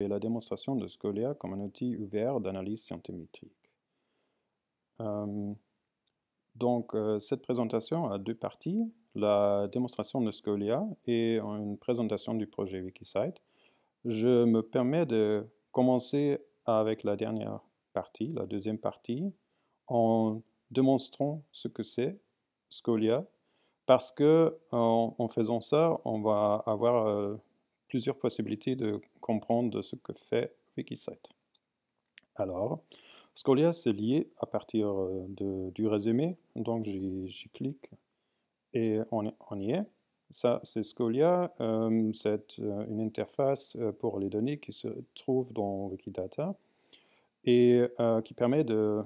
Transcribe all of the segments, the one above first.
et la démonstration de Scolia comme un outil ouvert d'analyse scientifique. Hum, donc, euh, cette présentation a deux parties, la démonstration de Scolia et une présentation du projet Wikisite. Je me permets de commencer avec la dernière partie, la deuxième partie, en démontrant ce que c'est Scolia, parce que en, faisant ça, on va avoir euh, plusieurs possibilités de comprendre ce que fait Wikisite. Alors, Scolia, c'est lié à partir euh, du résumé. Donc, j'y clique et on, y est. Ça, c'est Scolia. Euh, c'est euh, une interface pour les données qui se trouvent dans Wikidata et qui permet de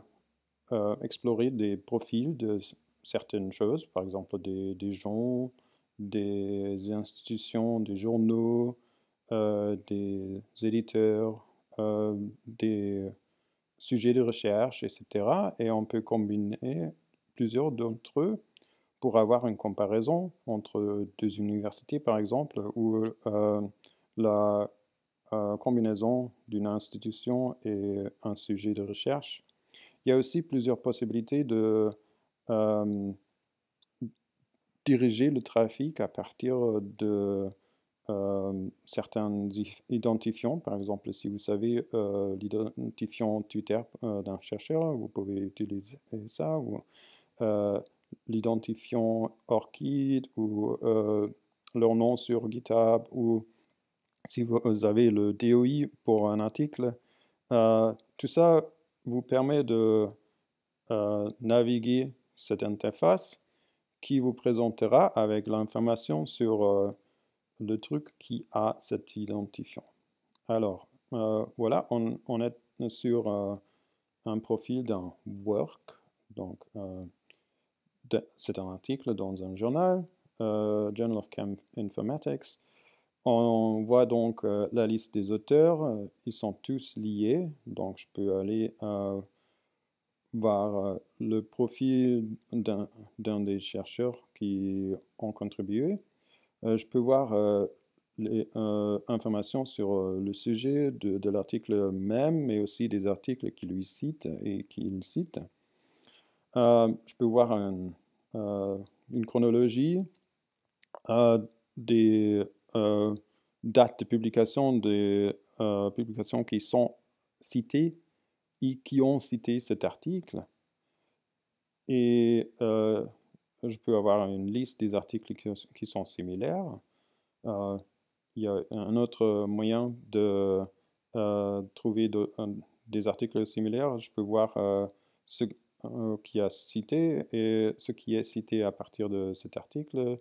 explorer des profils de certaines choses, par exemple des, des gens, des institutions, des journaux, euh, des éditeurs, euh, des sujets de recherche, etc. Et on peut combiner plusieurs d'entre eux pour avoir une comparaison entre deux universités, par exemple, ou euh, la combinaison d'une institution et un sujet de recherche. Il y a aussi plusieurs possibilités de diriger le trafic à partir euh, de euh, certains identifiants. Par exemple, si vous savez euh, l'identifiant Twitter d'un chercheur, vous pouvez utiliser ça, ou l'identifiant Orchid, ou leur nom sur GitHub, ou si vous avez le DOI pour un article. tout ça vous permet de naviguer cette interface qui vous présentera avec l'information sur euh, le truc qui a cet identifiant. Alors, euh, voilà, on, est sur euh, un profil d'un work, donc c'est un article dans un journal, Journal of Camp Informatics. On voit donc la liste des auteurs, ils sont tous liés, donc je peux aller voir euh, le profil d'un des chercheurs qui ont contribué. Euh, je peux voir euh, les informations sur le sujet de, de l'article même, mais aussi des articles qui lui citent et qu'il cite. je peux voir une chronologie des dates de publication des publications qui sont citées qui ont cité cet article. Et euh, je peux avoir une liste des articles qui, sont similaires. Euh, il y a un autre moyen de euh, trouver de, des articles similaires. Je peux voir ce qui a cité et ce qui est cité à partir de cet article,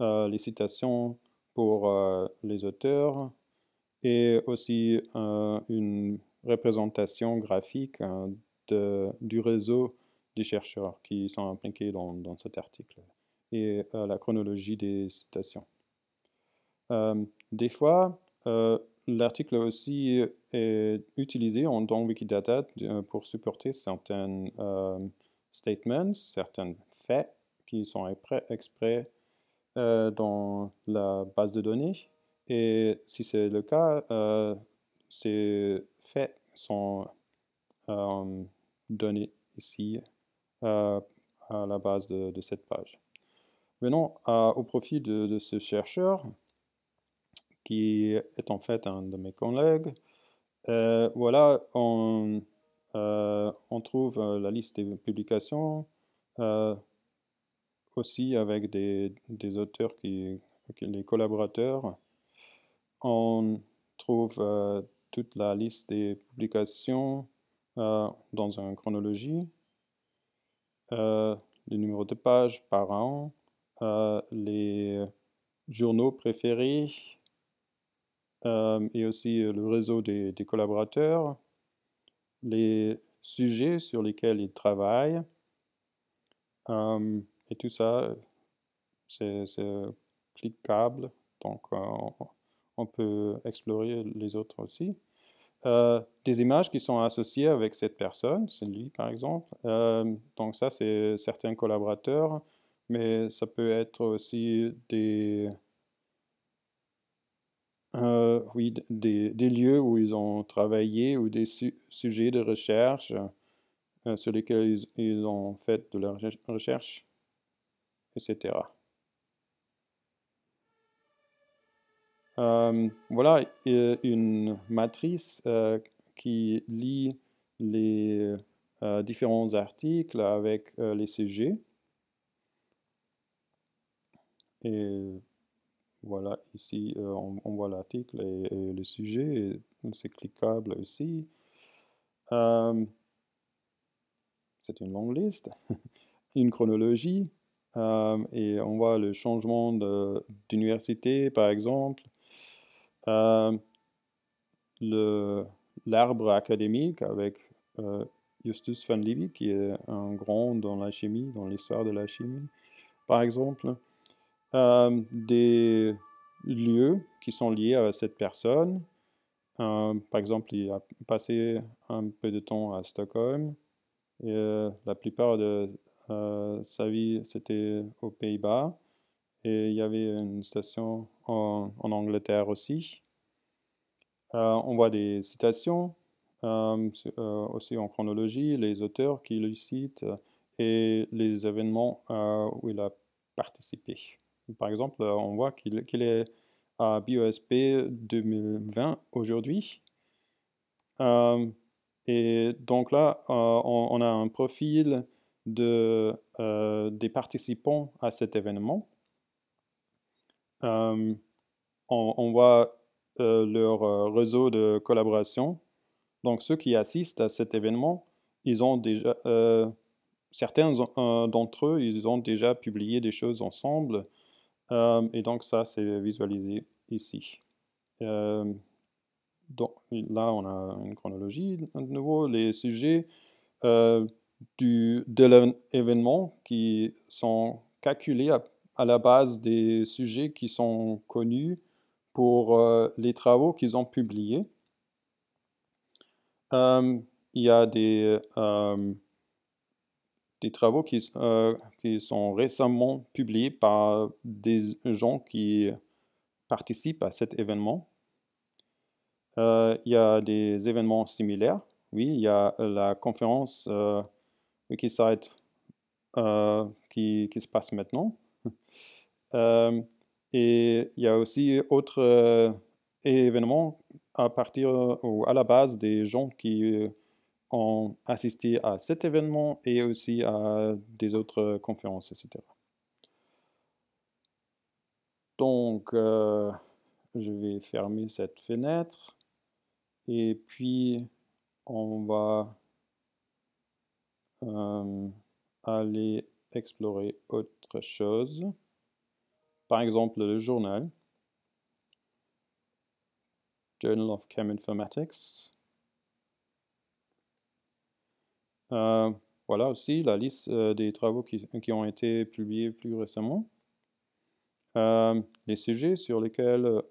les citations pour les auteurs et aussi une représentation graphique hein, de, du réseau des chercheurs qui sont impliqués dans, cet article et euh, la chronologie des citations. Euh, des fois, euh, l'article aussi est utilisé en, dans Wikidata pour supporter certaines statements, certains faits qui sont exprès dans la base de données. Et si c'est le cas, c'est faits sont euh, donnés ici euh, à la base de, cette page. Venons euh, au profit de, ce chercheur qui est en fait un de mes collègues. voilà, on, on, trouve la liste des publications aussi avec des, auteurs qui, les collaborateurs. On trouve toute la liste des publications euh, dans une chronologie, euh, le numéro de page par an, euh, les journaux préférés euh, et aussi le réseau des, des, collaborateurs, les sujets sur lesquels ils travaillent. et tout ça, c'est cliquable, donc on peut explorer les autres aussi. Euh, des images qui sont associées avec cette personne, lui par exemple. Euh, donc ça, c'est certains collaborateurs, mais ça peut être aussi des, euh, oui, des, lieux où ils ont travaillé ou des sujets de recherche sur lesquels ils, ils, ont fait de la recherche, etc. Euh, voilà euh, une matrice euh, qui lit les différents articles avec les sujets. Et voilà, ici, on, voit l'article et, le sujet. C'est cliquable aussi. c'est une longue liste, une chronologie. et on voit le changement d'université, par exemple. Euh, l'arbre académique avec euh, Justus van Liebig, qui est un grand dans la chimie, dans l'histoire de la chimie, par exemple, euh, des lieux qui sont liés à cette personne. par exemple, il a passé un peu de temps à Stockholm. Et, la plupart de sa vie, c'était aux Pays-Bas. Et il y avait une station en, Angleterre aussi. Euh, on voit des citations, euh, euh, aussi en chronologie, les auteurs qui le citent et les événements où il a participé. Par exemple, on voit qu'il est à BOSP 2020 aujourd'hui. et donc là, on, a un profil de, des participants à cet événement. Euh, on, voit euh, leur euh, réseau de collaboration. Donc ceux qui assistent à cet événement, ils ont déjà, certains d'entre eux, ils ont déjà publié des choses ensemble. et donc ça, c'est visualisé ici. Donc, là, on a une chronologie de nouveau, les sujets du, de l'événement qui sont calculés à à la base des sujets qui sont connus pour euh, les travaux qu'ils ont publiés. Euh, il y a des, euh, des travaux qui, sont récemment publiés par des gens qui participent à cet événement. il y a des événements similaires. Oui, il y a la conférence Wikisite qui, se passe maintenant. Euh, et il y a aussi autres euh, événements à partir euh, ou à la base des gens qui ont assisté à cet événement et aussi à des autres conférences, etc. Donc, je vais fermer cette fenêtre et puis on va aller explorer autre chose. Par exemple, le journal. Journal of Chem Informatics. Euh, voilà aussi la liste euh, des travaux qui, ont été publiés plus récemment. Euh, les sujets sur lesquels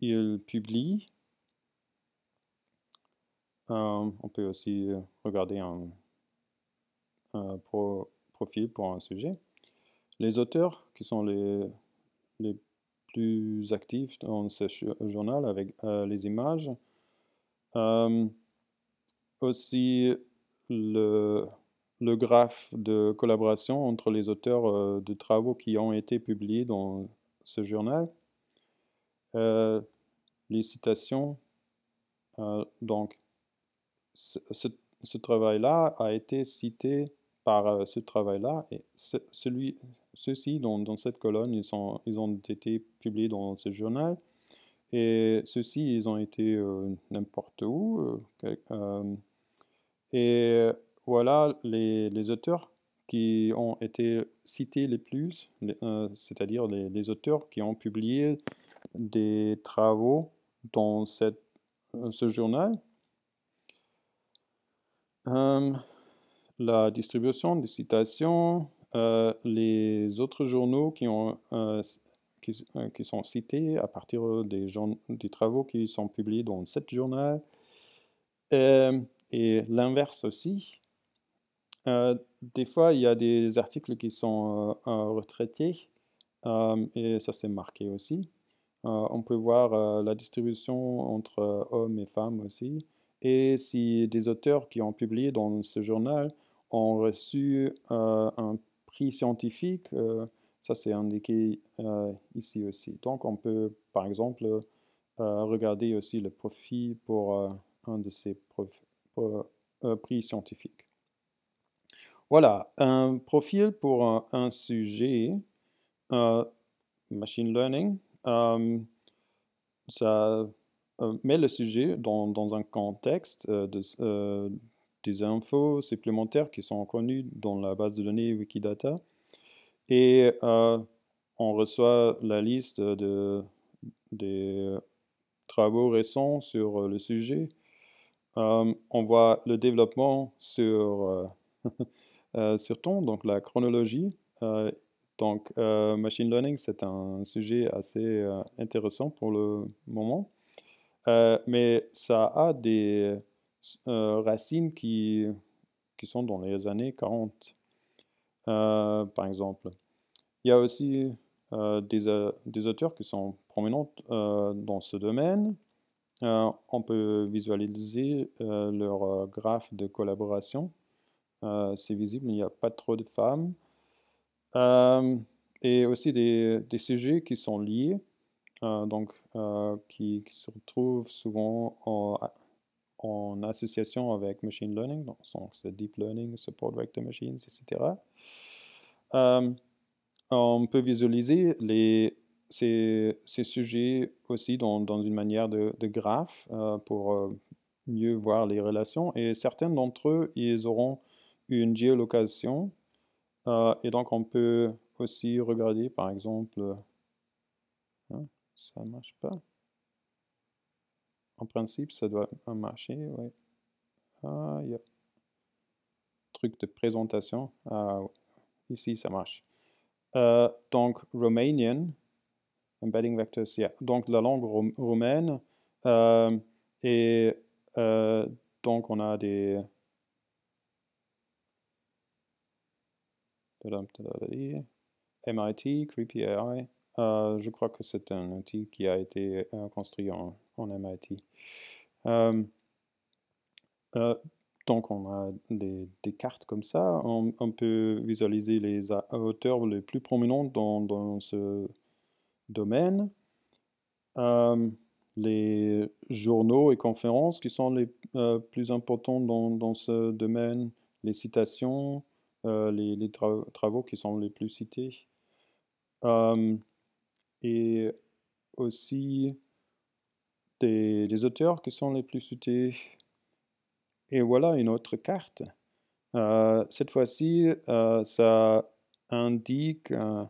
il publie. on peut aussi regarder un euh, pour profil pour un sujet. Les auteurs, qui sont les, les plus actifs dans ce journal avec euh, les images, euh, aussi le, le graphe de collaboration entre les auteurs de travaux qui ont été publiés dans ce journal, les citations, donc ce travail-là a été cité par euh, ce travail-là et celui, ceux-ci dans, cette colonne, ils, sont, ils ont été publiés dans ce journal et ceux-ci, ils ont été euh, n'importe où. Euh, et voilà les, les, auteurs qui ont été cités les plus, c'est-à-dire les, les, auteurs qui ont publié des travaux dans cette, ce journal. Euh, la distribution des citations, euh, les autres journaux euh, qui, sont cités à partir des, travaux qui sont publiés dans sept journal, et l'inverse aussi. des fois, il y a des articles qui sont retraités, et ça c'est marqué aussi. on peut voir la distribution entre hommes et femmes aussi et si des auteurs qui ont publié dans ce journal ont reçu euh, un prix scientifique, euh, ça c'est indiqué euh, ici aussi. Donc on peut par exemple regarder aussi le profit pour un de ces prix scientifiques. Voilà, un profil pour un, un sujet, machine learning, ça euh, met le sujet dans, un contexte euh, de, euh, des infos supplémentaires qui sont connues dans la base de données Wikidata. Et on reçoit la liste des travaux récents sur le sujet. on voit le développement sur, sur ton, donc la chronologie. donc, machine learning, c'est un sujet assez intéressant pour le moment. Euh, mais ça a des euh, racines qui, qui sont dans les années 40, euh, par exemple. Il y a aussi des, des, auteurs qui sont prominents dans ce domaine. on peut visualiser leur graphe de collaboration. C'est visible, il n'y a pas trop de femmes. et aussi des, des sujets qui sont liés euh, donc, euh, qui, se retrouvent souvent en, association avec machine learning, donc c'est deep learning, support vector machines, etc. Euh, on peut visualiser les, ces, sujets aussi dans, dans, une manière de, graphe pour mieux voir les relations. Et certains d'entre eux, ils auront une géolocation. et donc, on peut aussi regarder, par exemple, ça marche pas. En principe, ça doit marcher, oui. Ah, a Truc de présentation. Ah, ici, ça marche. Euh, donc, Romanian, embedding vectors, yeah. Donc, la langue romaine. Euh, et euh, donc, on a des... MIT, Creepy AI. Euh, je crois que c'est un outil qui a été euh, construit en, MIT. donc on a des, cartes comme ça, on, peut visualiser les auteurs les plus prominents dans, ce domaine, euh, les journaux et conférences qui sont les plus importants dans, ce domaine, les citations, les, travaux qui sont les plus cités et aussi des, auteurs qui sont les plus cités. Et voilà une autre carte. Euh, cette fois-ci, euh, ça indique euh,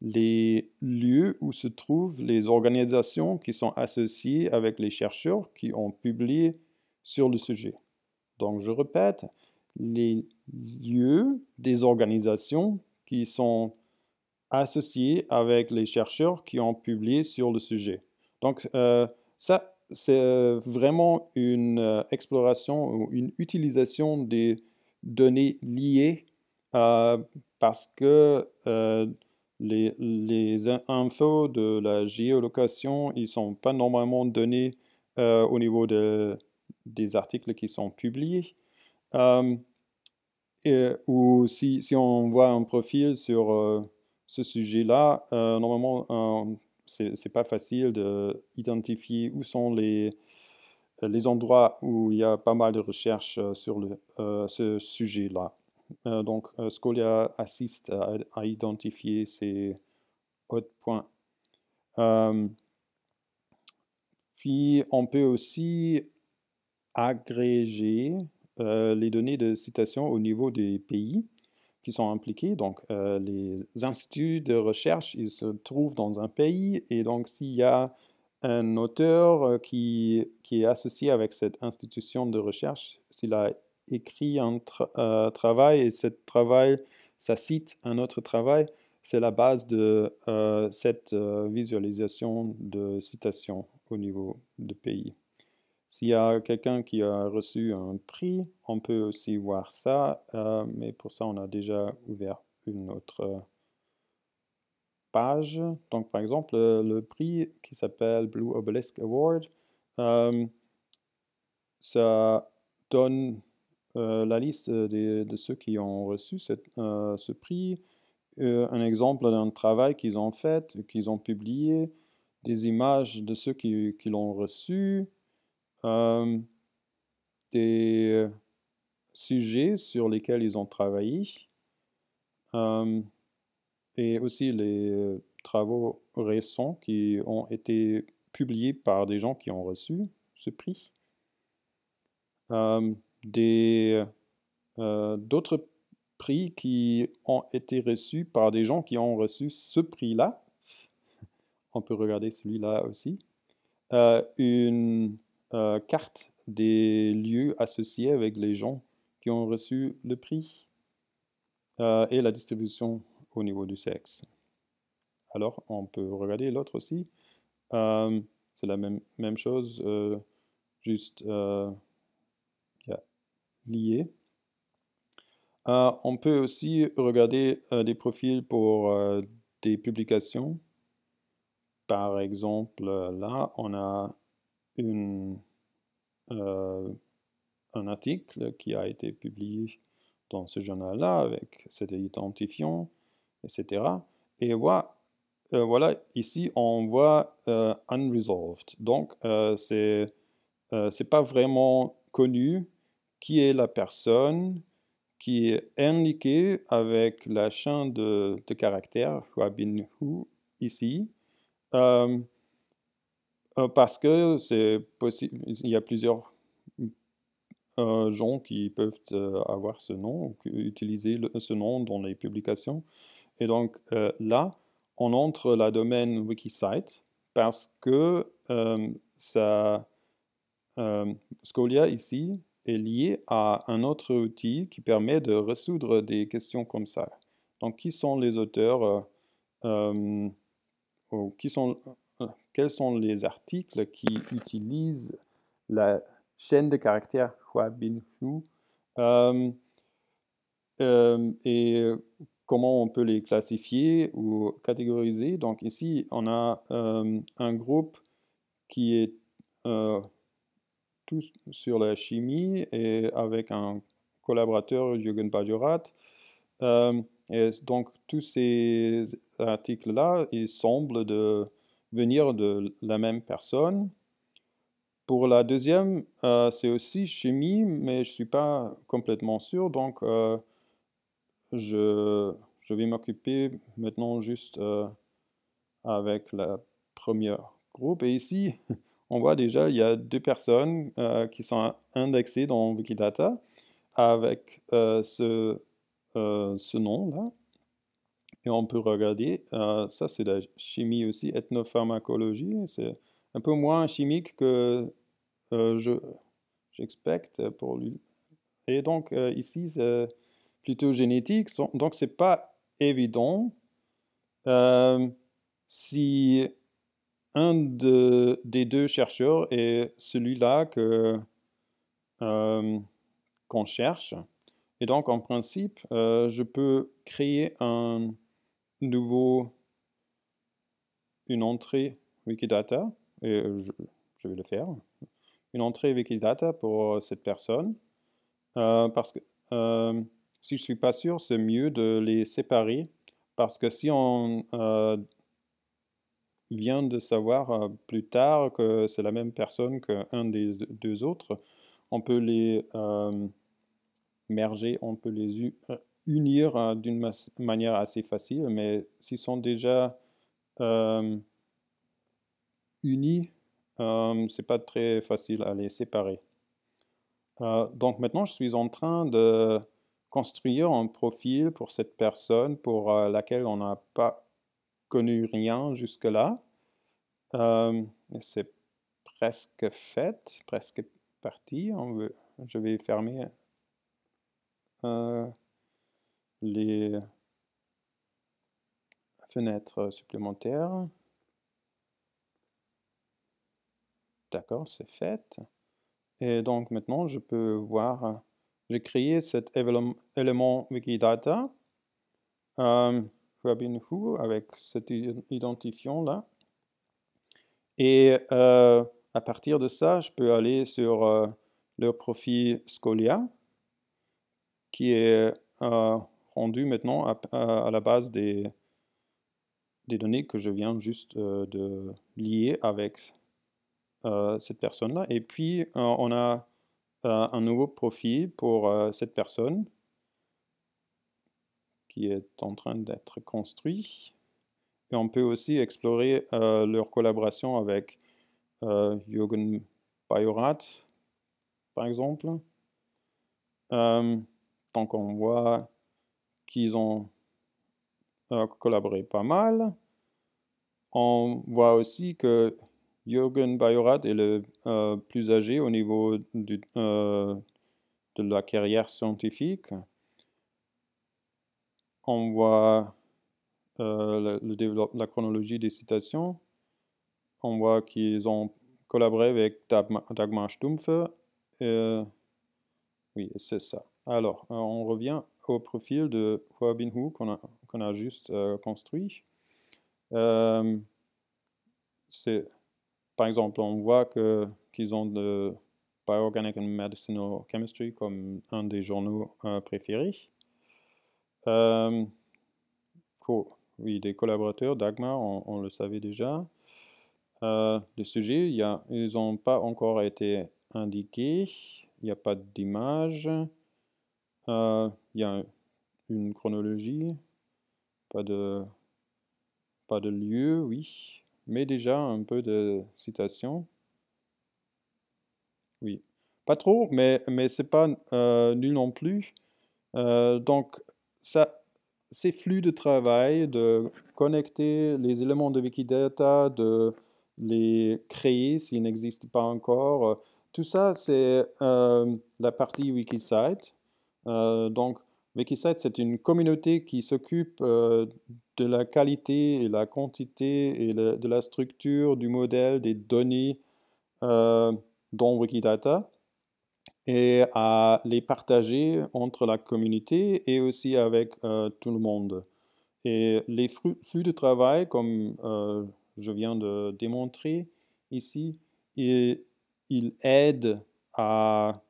les lieux où se trouvent les organisations qui sont associées avec les chercheurs qui ont publié sur le sujet. Donc, je répète, les lieux des organisations qui sont Associé avec les chercheurs qui ont publié sur le sujet. Donc, euh, ça, c'est euh, vraiment une euh, exploration ou une utilisation des données liées parce que les, infos de la géolocation, ils ne sont pas normalement donnés au niveau des articles qui sont publiés. ou si, si, on voit un profil sur ce sujet-là, euh, normalement, euh, c'est n'est pas facile d'identifier où sont les, euh, les endroits où il y a pas mal de recherches sur ce sujet-là. donc, Scolia assiste à, identifier ces hauts points. Puis on peut aussi agréger les données de citation au niveau des pays qui sont impliqués. Donc, euh, les instituts de recherche, ils se trouvent dans un pays et donc s'il y a un auteur euh, qui, qui, est associé avec cette institution de recherche, s'il a écrit un euh, travail et ce travail, ça cite un autre travail, c'est la base de cette visualisation de citation au niveau du pays. S'il y a quelqu'un qui a reçu un prix, on peut aussi voir ça, euh, mais pour ça, on a déjà ouvert une autre euh, page. Donc, par exemple, euh, le, prix qui s'appelle Blue Obelisk Award, ça donne la liste de, ceux qui ont reçu ce prix, un exemple d'un travail qu'ils ont fait, qu'ils ont publié, des images de ceux qui l'ont reçu, euh, des euh, sujets sur lesquels ils ont travaillé euh, et aussi les travaux récents qui ont été publiés par des gens qui ont reçu ce prix. des D'autres prix qui ont été reçus par des gens qui ont reçu ce prix-là. On peut regarder celui-là aussi. une euh, carte des lieux associés avec les gens qui ont reçu le prix euh, et la distribution au niveau du sexe. Alors, on peut regarder l'autre aussi. Euh, c'est la même, même chose, juste lié. on peut aussi regarder des profils pour des publications. Par exemple, là, on a une, euh, un article qui a été publié dans ce journal-là avec cet identifiant, etc. Et voilà, euh, voilà ici on voit euh, unresolved. Donc c'est c'est pas vraiment connu qui est la personne qui est indiquée avec la chaîne de, de caractère Huabin Hu ici. Euh, parce que c'est possible, il y a plusieurs euh, gens qui peuvent euh, avoir ce nom, utiliser ce nom dans les publications. Et donc là, on entre la domaine Wikisite parce que ça, Scolia ici est lié à un autre outil qui permet de résoudre des questions comme ça. Donc qui sont les auteurs qui sont quels sont les articles qui utilisent la chaîne de caractères hua euh, euh, et comment on peut les classifier ou catégoriser. Donc ici, on a euh, un groupe qui est euh, tout sur la chimie et avec un collaborateur, Jürgen Bajorat. donc tous ces articles-là, ils semblent de venir de la même personne. Pour la deuxième, euh, c'est aussi chimie, mais je ne suis pas complètement sûr. Donc, euh, je, vais m'occuper maintenant juste euh, avec le premier groupe. Et ici, on voit déjà, il y a deux personnes qui sont indexées dans Wikidata avec ce nom-là. Et on peut regarder, euh, ça c'est la chimie aussi, ethnopharmacologie, c'est un peu moins chimique que euh, j'expecte pour lui. Et donc euh, ici c'est plutôt génétique, donc c'est pas évident si un des deux chercheurs est celui-là que qu'on cherche. Et donc en principe, je peux créer un nouveau une entrée Wikidata, et euh, je, vais le faire, une entrée Wikidata pour euh, cette personne, euh, parce que si je ne suis pas sûr, c'est mieux de les séparer, parce que si on vient de savoir plus tard que c'est la même personne qu'un des deux autres, on peut les merger, on peut les unir hein, d'une manière assez facile, mais s'ils sont déjà unis, c'est pas très facile à les séparer. Euh, donc maintenant, je suis en train de construire un profil pour cette personne pour euh, laquelle on n'a pas connu rien jusque-là. c'est presque fait, presque parti. On veut, je vais fermer. Euh, les fenêtres supplémentaires. D'accord, c'est fait. Et donc maintenant, je peux voir, j'ai créé cet élément Wikidata, euh, Robinhood, avec cet identifiant là. Et euh, à partir de ça, je peux aller sur euh, le profil Scolia, qui est euh, rendu maintenant à, la base des, des, données que je viens juste euh, de lier avec euh, cette personne-là. Et puis, euh, on a un nouveau profil pour cette personne qui est en train d'être construit. Et on peut aussi explorer leur collaboration avec Jürgen Bayorat, par exemple. donc on voit qu'ils ont euh, collaboré pas mal. On voit aussi que Jürgen Bayorat est le euh, plus âgé au niveau du, euh, de la carrière scientifique. On voit le, la chronologie des citations. On voit qu'ils ont collaboré avec Dagmar, Dagmar Stumpfe. oui, c'est ça. Alors, on revient au profil de Hua qu'on a, juste euh, construit. Euh, par exemple, on voit qu'ils ont de Bioorganic and Medicinal Chemistry comme un des journaux euh, préférés. Euh, oui, des collaborateurs d'AGMA, on, le savait déjà. Les sujets, il y a, ils n'ont pas encore été indiqués, il n'y a pas d'image. Euh, il y a une chronologie, pas de, lieu, oui, mais déjà un peu de citation. Oui, pas trop, mais, mais c'est pas euh, nul non plus. Euh, donc, ça, ces flux de travail, de connecter les éléments de Wikidata, de les créer s'ils n'existent pas encore, tout ça, c'est la partie Wikisite. Euh, donc, Wikisite, c'est une communauté qui s'occupe euh, de la qualité et la quantité et de la structure du modèle des données euh, dans Wikidata et à les partager entre la communauté et aussi avec tout le monde. Et les flux de travail, comme je viens de démontrer ici, ils aident à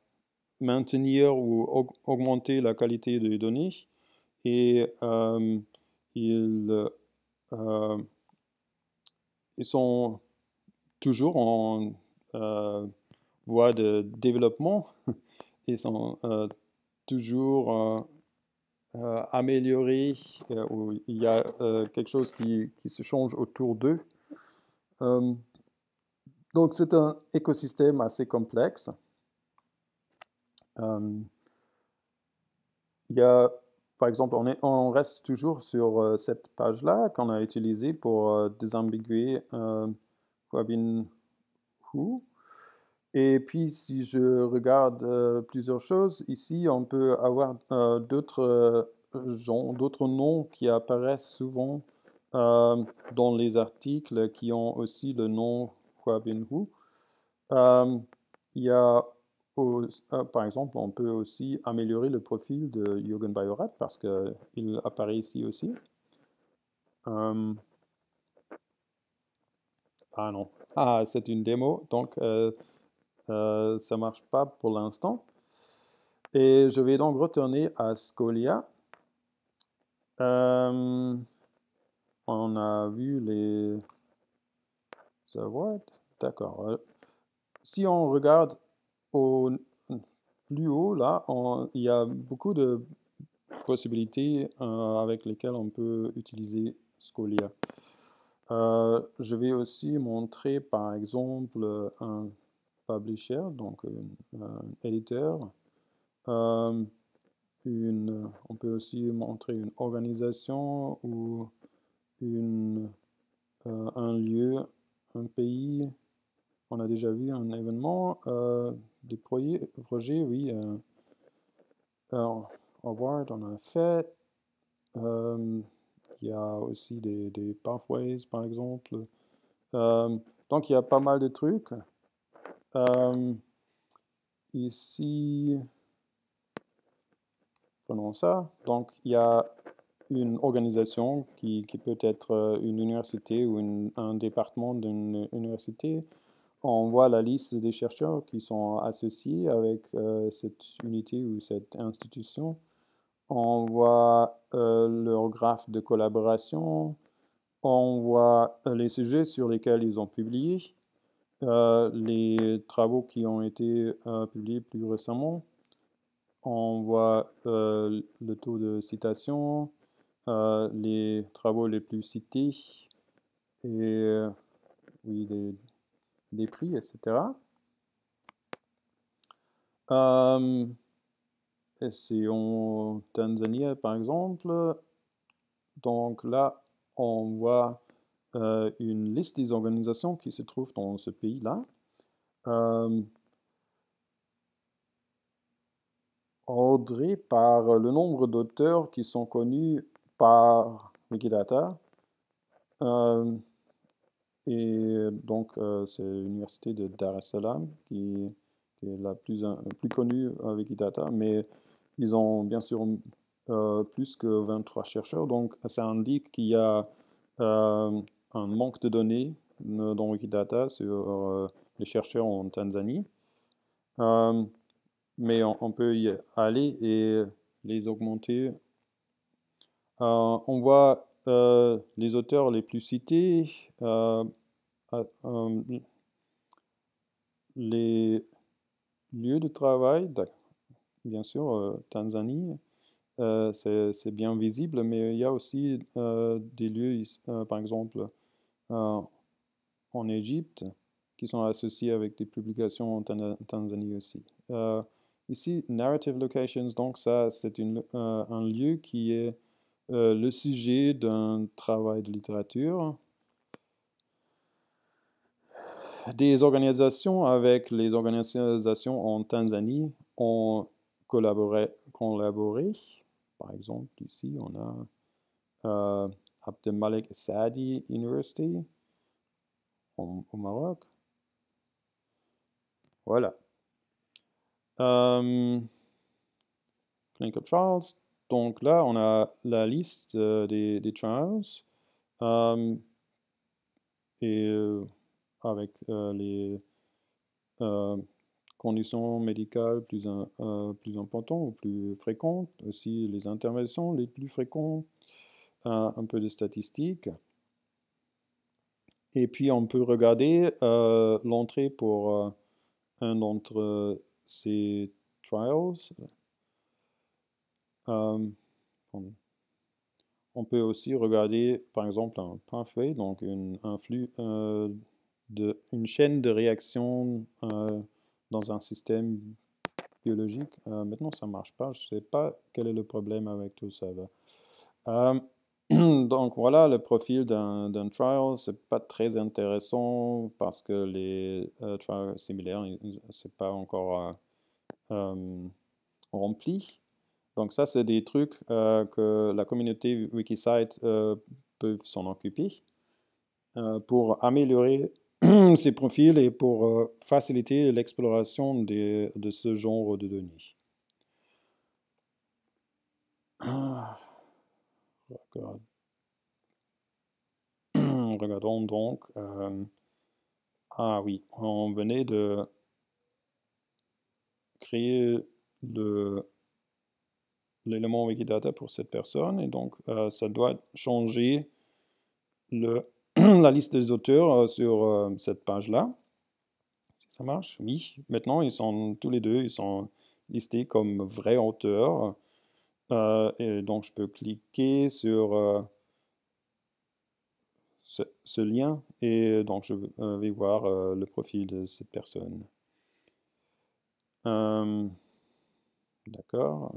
maintenir ou augmenter la qualité des données et euh, euh, ils, sont toujours en euh, voie de développement, ils sont toujours améliorés, il y a quelque chose qui, se change autour d'eux. donc c'est un écosystème assez complexe. Euh, il y a, par exemple, on, est, on reste toujours sur euh, cette page-là qu'on a utilisée pour euh, désambiguer Robin Hu Et puis, si je regarde plusieurs choses, ici, on peut avoir d'autres gens, d'autres noms qui apparaissent souvent dans les articles qui ont aussi le nom Hu il y a euh, par exemple, on peut aussi améliorer le profil de Jürgen Bayorat parce qu'il apparaît ici aussi. Euh, ah non, ah, c'est une démo, donc euh, ça ne marche pas pour l'instant. Et je vais donc retourner à Scolia. on a vu les... D'accord. Si on regarde au, plus haut, là, il y a beaucoup de possibilités euh, avec lesquelles on peut utiliser Scolia. Euh, je vais aussi montrer, par exemple, un publisher, donc euh, un, éditeur. une, on peut aussi montrer une organisation ou un lieu, un pays. On a déjà vu un événement des projets, oui. Euh, alors, Word, on a fait. Euh, il y a aussi des, des pathways, par exemple. Euh, donc, il y a pas mal de trucs. Euh, ici, prenons ça. Donc, il y a une organisation qui, qui peut être une université ou un département d'une université on voit la liste des chercheurs qui sont associés avec euh, cette unité ou cette institution. On voit euh, leur graphe de collaboration. On voit euh, les sujets sur lesquels ils ont publié, les travaux qui ont été publiés plus récemment. On voit le taux de citation, les travaux les plus cités et oui, des des prix, etc. Euh, et en Tanzanie, par exemple. Donc là, on voit euh, une liste des organisations qui se trouvent dans ce pays-là. ordré euh, par le nombre d'auteurs qui sont connus par Wikidata. Euh, et donc, euh, c'est l'université de Dar es Salaam qui, est la plus, euh, plus connue avec Wikidata mais ils ont bien sûr euh, plus que 23 chercheurs, donc ça indique qu'il y a un manque de données dans Wikidata sur les chercheurs en Tanzanie. mais on, on, peut y aller et les augmenter. on voit euh, les auteurs les plus cités, euh, euh, les lieux de travail, bien sûr, Tanzanie, c'est bien visible, mais il y a aussi des lieux, par exemple, en Égypte, qui sont associés avec des publications en Tanzanie aussi. Ici, Narrative Locations, donc ça, c'est un lieu qui est euh, le sujet d'un travail de littérature, des organisations avec les organisations en Tanzanie ont collaboré, Par exemple, ici, on a euh, Abdelmalek Saadi University au, Maroc. Voilà. Um, Charles, donc là, on a la liste euh, des, trials euh, et euh, avec les conditions médicales plus, plus importantes ou plus fréquentes, aussi les interventions les plus fréquentes, un peu de statistiques. Et puis on peut regarder l'entrée pour un d'entre ces trials. Euh, on peut aussi regarder, par exemple, un pathway, donc une, un flux, euh, une chaîne de réaction euh, dans un système biologique. maintenant, ça ne marche pas. Je ne sais pas quel est le problème avec tout ça. donc voilà, le profil d'un trial, c'est pas très intéressant parce que les trials similaires, ce pas encore rempli. Donc ça, c'est des trucs euh, que la communauté Wikisite euh, peut s'en occuper euh, pour améliorer ses profils et pour faciliter l'exploration de, de ce genre de données. Ah. Regardons donc. ah oui, on venait de créer le l'élément Wikidata pour cette personne. Et donc, euh, ça doit changer le la liste des auteurs euh, sur euh, cette page-là. Si ça marche, oui. Maintenant, ils sont tous les deux, ils sont listés comme vrais auteurs. et donc, je peux cliquer sur ce, lien et donc je vais voir le profil de cette personne. D'accord.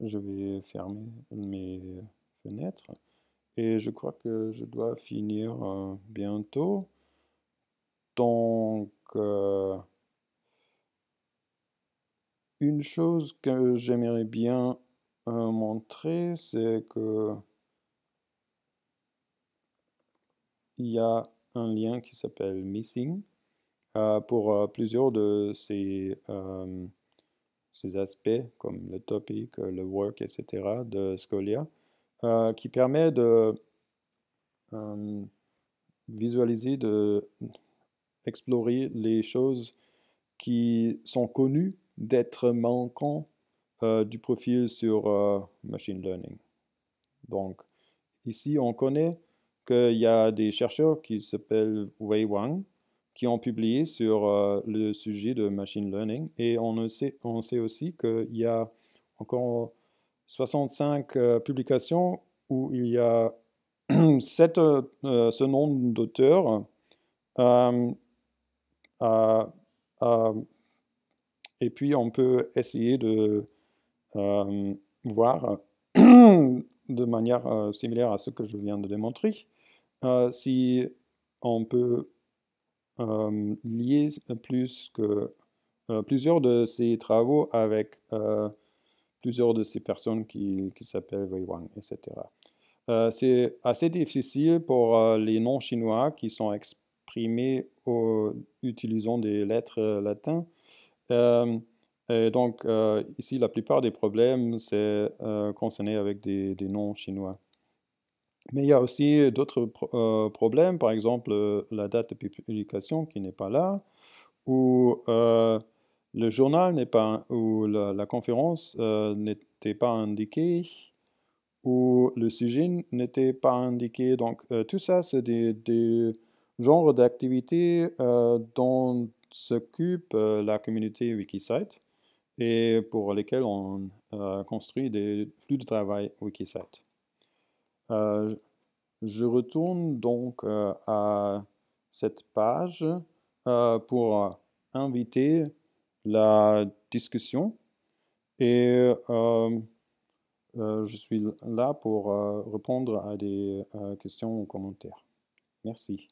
je vais fermer mes fenêtres et je crois que je dois finir euh, bientôt. Donc, euh, une chose que j'aimerais bien euh, montrer, c'est que il y a un lien qui s'appelle Missing pour plusieurs de ces ces aspects comme le topic, euh, le work, etc. de Scolia, euh, qui permet de euh, visualiser, de explorer les choses qui sont connues d'être manquants du profil sur machine learning. Donc, ici, on connaît qu'il y a des chercheurs qui s'appellent Wei Wang, qui ont publié sur euh, le sujet de machine learning. Et on sait, on sait aussi qu'il y a encore 65 euh, publications où il y a euh, ce nombre d'auteurs et puis on peut essayer de voir de manière similaire à ce que je viens de démontrer, si on peut euh, liés plus que, euh, plusieurs de ces travaux avec euh, plusieurs de ces personnes qui, s'appellent Wei Wang, etc. c'est assez difficile pour les noms chinois qui sont exprimés en utilisant des lettres euh, latines. donc, ici, la plupart des problèmes, c'est concerné avec des noms chinois. Mais il y a aussi d'autres euh, problèmes, par exemple euh, la date de publication qui n'est pas là, ou euh, le journal n'est pas, ou la, conférence n'était pas indiquée, ou le sujet n'était pas indiqué. Donc tout ça, c'est des, genres d'activités dont s'occupe la communauté Wikisite et pour lesquelles on construit des flux de travail Wikisite. Euh, je retourne donc euh, à cette page euh, pour inviter la discussion et je suis là pour répondre à des questions ou commentaires. Merci.